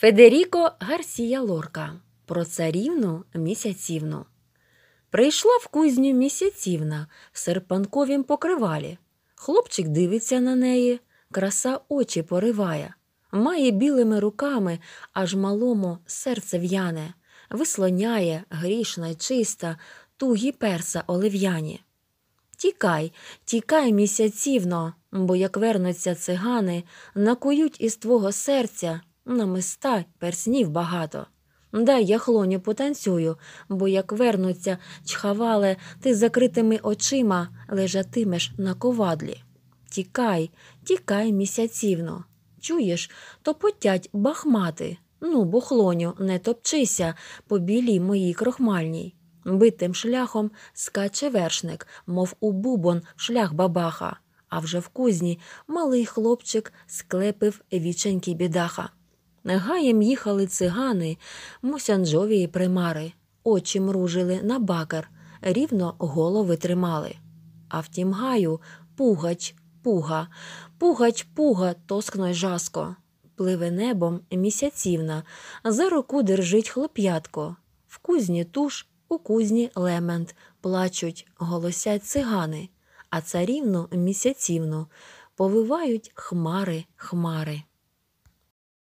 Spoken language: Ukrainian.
Федеріко Гарсія Лорка про царівну місяцівну. Прийшла в кузню місяцівна в серпанковім покривалі. Хлопчик дивиться на неї, краса очі пориває, має білими руками, аж малому серце в'яне, вислоняє грішна й чиста, тугі перса олив'яні. Тікай, тікай місяцівно, бо як вернуться цигани, накують із твого серця Намиста перснів багато. Дай я хлоню потанцюю, бо як вернуться чхавале, ти з закритими очима лежатимеш на ковадлі. Тікай, тікай місяцівно. Чуєш, то потять бахмати. Ну, бо хлоню, не топчися по білій моїй крохмальній. Битим шляхом скаче вершник, мов у бубон шлях бабаха. А вже в кузні малий хлопчик склепив віченький бідаха. Гаєм їхали цигани, мусянджові і примари, очі мружили на бакар, рівно голови тримали. А втім, гаю пугач, пуга, пугач, пуга, тоскно й жаско. Пливе небом місяцівна, за руку держить хлоп'ятко. В кузні туш, у кузні лемент, плачуть, голосять цигани, а царівну місяцівну повивають хмари хмари.